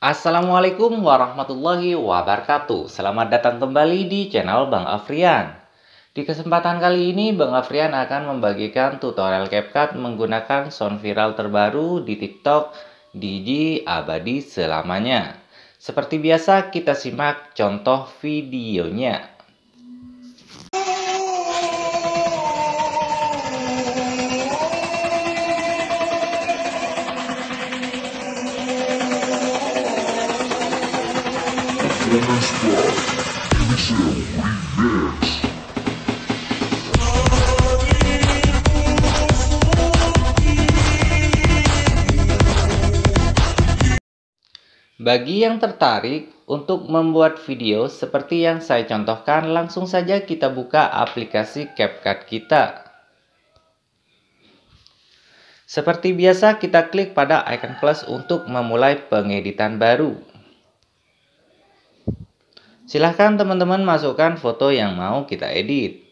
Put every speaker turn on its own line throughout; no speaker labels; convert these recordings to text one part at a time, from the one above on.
Assalamualaikum warahmatullahi wabarakatuh. Selamat datang kembali di channel Bang Afrian. Di kesempatan kali ini, Bang Afrian akan membagikan tutorial CapCut menggunakan sound viral terbaru di TikTok DJ Abadi Selamanya. Seperti biasa, kita simak contoh videonya. Bagi yang tertarik untuk membuat video seperti yang saya contohkan, langsung saja kita buka aplikasi CapCut kita. Seperti biasa, kita klik pada icon plus untuk memulai pengeditan baru. Silahkan teman-teman masukkan foto yang mau kita edit.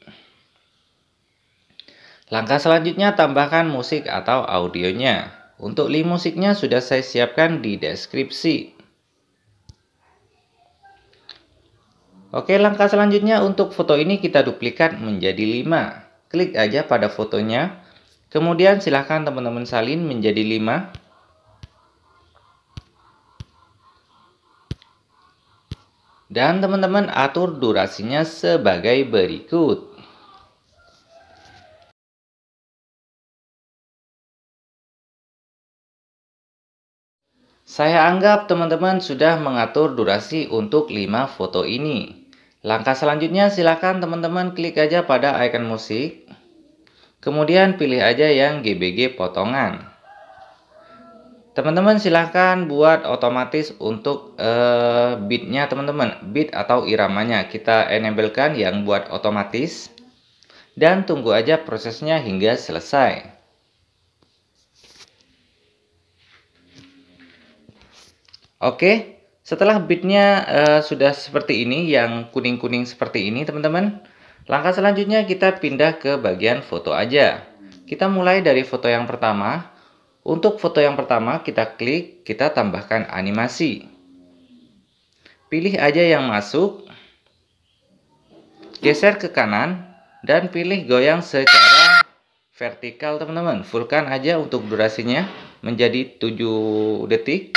Langkah selanjutnya tambahkan musik atau audionya. Untuk link musiknya sudah saya siapkan di deskripsi. Oke, langkah selanjutnya untuk foto ini kita duplikat menjadi 5. Klik aja pada fotonya. Kemudian silahkan teman-teman salin menjadi 5. Dan teman-teman atur durasinya sebagai berikut. Saya anggap teman-teman sudah mengatur durasi untuk 5 foto ini. Langkah selanjutnya silakan teman-teman klik aja pada icon musik. Kemudian pilih aja yang GBG potongan teman-teman silahkan buat otomatis untuk uh, beatnya teman-teman beat atau iramanya kita enablekan yang buat otomatis dan tunggu aja prosesnya hingga selesai Oke, setelah beatnya uh, sudah seperti ini, yang kuning-kuning seperti ini teman-teman, langkah selanjutnya kita pindah ke bagian foto aja. Kita mulai dari foto yang pertama, untuk foto yang pertama, kita klik, kita tambahkan animasi. Pilih aja yang masuk, geser ke kanan, dan pilih goyang secara vertikal teman-teman. Fullkan aja untuk durasinya menjadi 7 detik.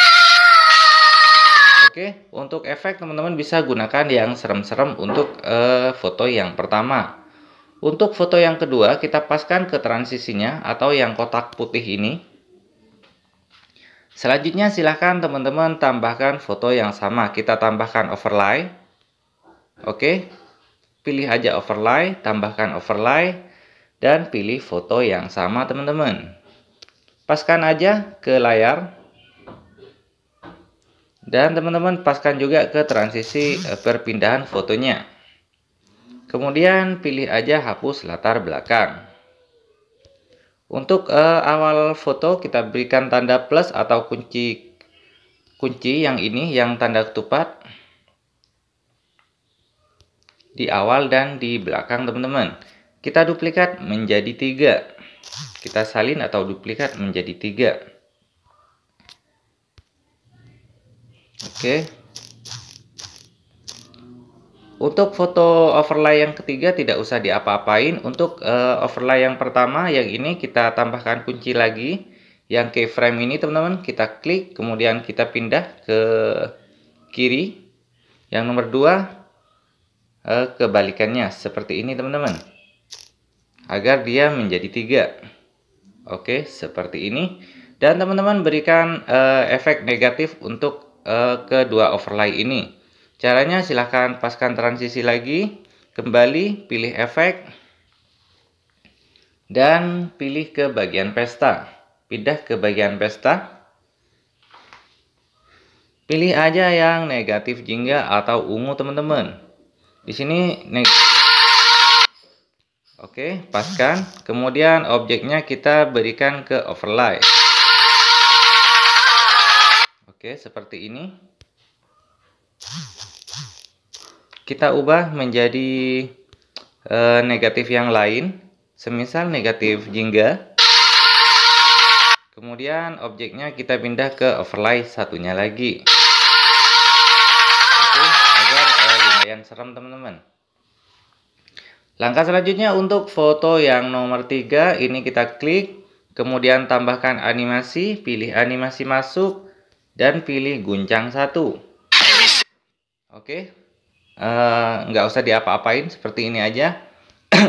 Oke, untuk efek teman-teman bisa gunakan yang serem-serem untuk uh, foto yang pertama. Untuk foto yang kedua, kita paskan ke transisinya atau yang kotak putih ini. Selanjutnya silahkan teman-teman tambahkan foto yang sama. Kita tambahkan overlay. Oke. Pilih aja overlay, tambahkan overlay. Dan pilih foto yang sama teman-teman. Paskan aja ke layar. Dan teman-teman paskan juga ke transisi eh, perpindahan fotonya. Kemudian pilih aja hapus latar belakang. Untuk uh, awal foto kita berikan tanda plus atau kunci kunci yang ini yang tanda ketupat di awal dan di belakang teman-teman. Kita duplikat menjadi tiga. Kita salin atau duplikat menjadi tiga. Oke. Untuk foto overlay yang ketiga tidak usah diapa-apain. Untuk uh, overlay yang pertama yang ini kita tambahkan kunci lagi. Yang keyframe ini teman-teman kita klik kemudian kita pindah ke kiri. Yang nomor dua uh, kebalikannya seperti ini teman-teman. Agar dia menjadi tiga. Oke seperti ini. Dan teman-teman berikan uh, efek negatif untuk uh, kedua overlay ini. Caranya silahkan paskan transisi lagi, kembali pilih efek, dan pilih ke bagian pesta. Pindah ke bagian pesta. Pilih aja yang negatif jingga atau ungu teman-teman. Di sini negatif Oke, paskan. Kemudian objeknya kita berikan ke overlay. Oke, seperti ini kita ubah menjadi e, negatif yang lain, semisal negatif jingga. Kemudian objeknya kita pindah ke overlay satunya lagi. agar eh, lumayan serem teman-teman. Langkah selanjutnya untuk foto yang nomor 3 ini kita klik, kemudian tambahkan animasi, pilih animasi masuk, dan pilih guncang satu. Oke, Eh, nggak usah diapa-apain seperti ini aja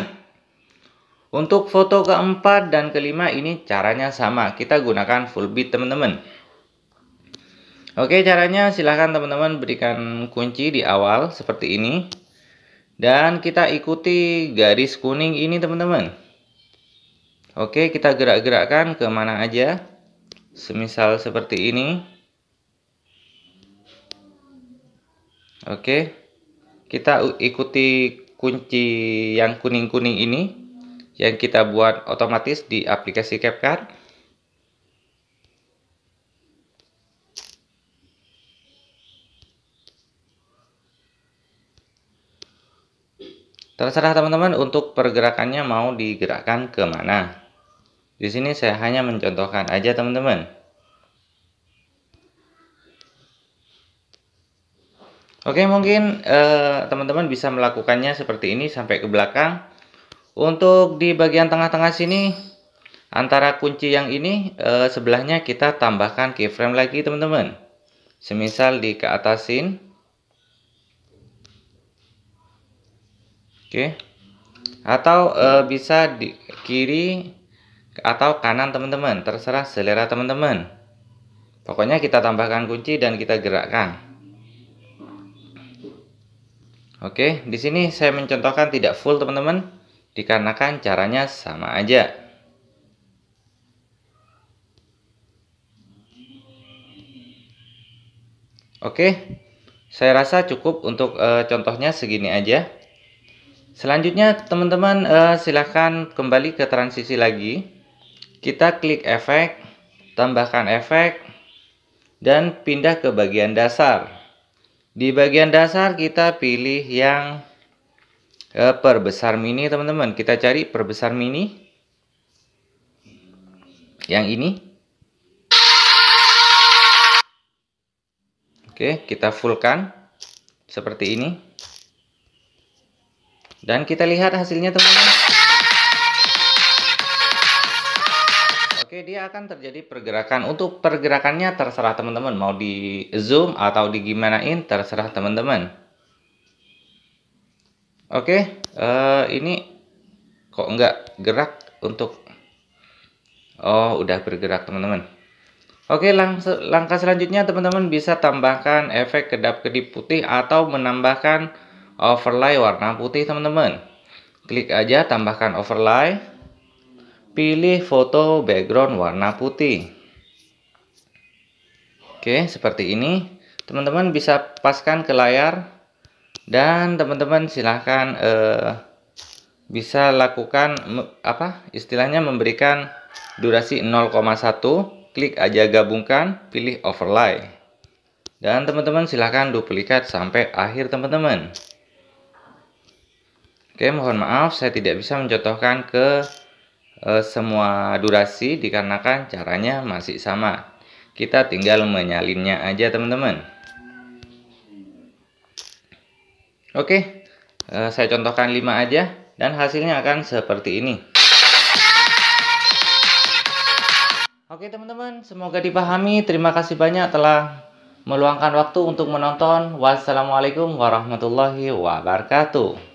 untuk foto keempat dan kelima ini caranya sama kita gunakan full beat teman-teman Oke caranya silahkan teman-teman berikan kunci di awal seperti ini dan kita ikuti garis kuning ini teman-teman Oke kita gerak-gerakkan kemana aja semisal seperti ini Oke kita ikuti kunci yang kuning-kuning ini yang kita buat otomatis di aplikasi CapCut terserah teman-teman untuk pergerakannya mau digerakkan kemana di sini saya hanya mencontohkan aja teman-teman Oke, mungkin eh, teman-teman uh, bisa melakukannya seperti ini sampai ke belakang. Untuk di bagian tengah-tengah sini, antara kunci yang ini uh, sebelahnya kita tambahkan keyframe lagi teman-teman. Semisal di ke atasin. Oke. Atau uh, bisa di kiri atau kanan teman-teman, terserah selera teman-teman. Pokoknya kita tambahkan kunci dan kita gerakkan. Oke, di sini saya mencontohkan tidak full teman-teman, dikarenakan caranya sama aja. Oke, saya rasa cukup untuk e, contohnya segini aja. Selanjutnya teman-teman e, eh, silahkan kembali ke transisi lagi. Kita klik efek, tambahkan efek, dan pindah ke bagian dasar. Di bagian dasar kita pilih yang eh, perbesar mini teman-teman. Kita cari perbesar mini. Yang ini. Oke, kita fullkan seperti ini. Dan kita lihat hasilnya teman-teman. akan terjadi pergerakan. Untuk pergerakannya terserah teman-teman mau di zoom atau di gimanain terserah teman-teman. Oke, uh, ini kok nggak gerak untuk Oh, udah bergerak teman-teman. Oke, lang langkah selanjutnya teman-teman bisa tambahkan efek kedap-kedip putih atau menambahkan overlay warna putih teman-teman. Klik aja tambahkan overlay. Pilih foto background warna putih. Oke, seperti ini. Teman-teman bisa paskan ke layar dan teman-teman silahkan eh, bisa lakukan apa istilahnya memberikan durasi 0,1 klik aja gabungkan pilih overlay dan teman-teman silahkan duplikat sampai akhir teman-teman oke mohon maaf saya tidak bisa mencontohkan ke Eh, semua durasi dikarenakan caranya masih sama. Kita tinggal menyalinnya aja teman-teman. Oke, eh, saya contohkan 5 aja dan hasilnya akan seperti ini. Oke teman-teman, semoga dipahami. Terima kasih banyak telah meluangkan waktu untuk menonton. Wassalamualaikum warahmatullahi wabarakatuh.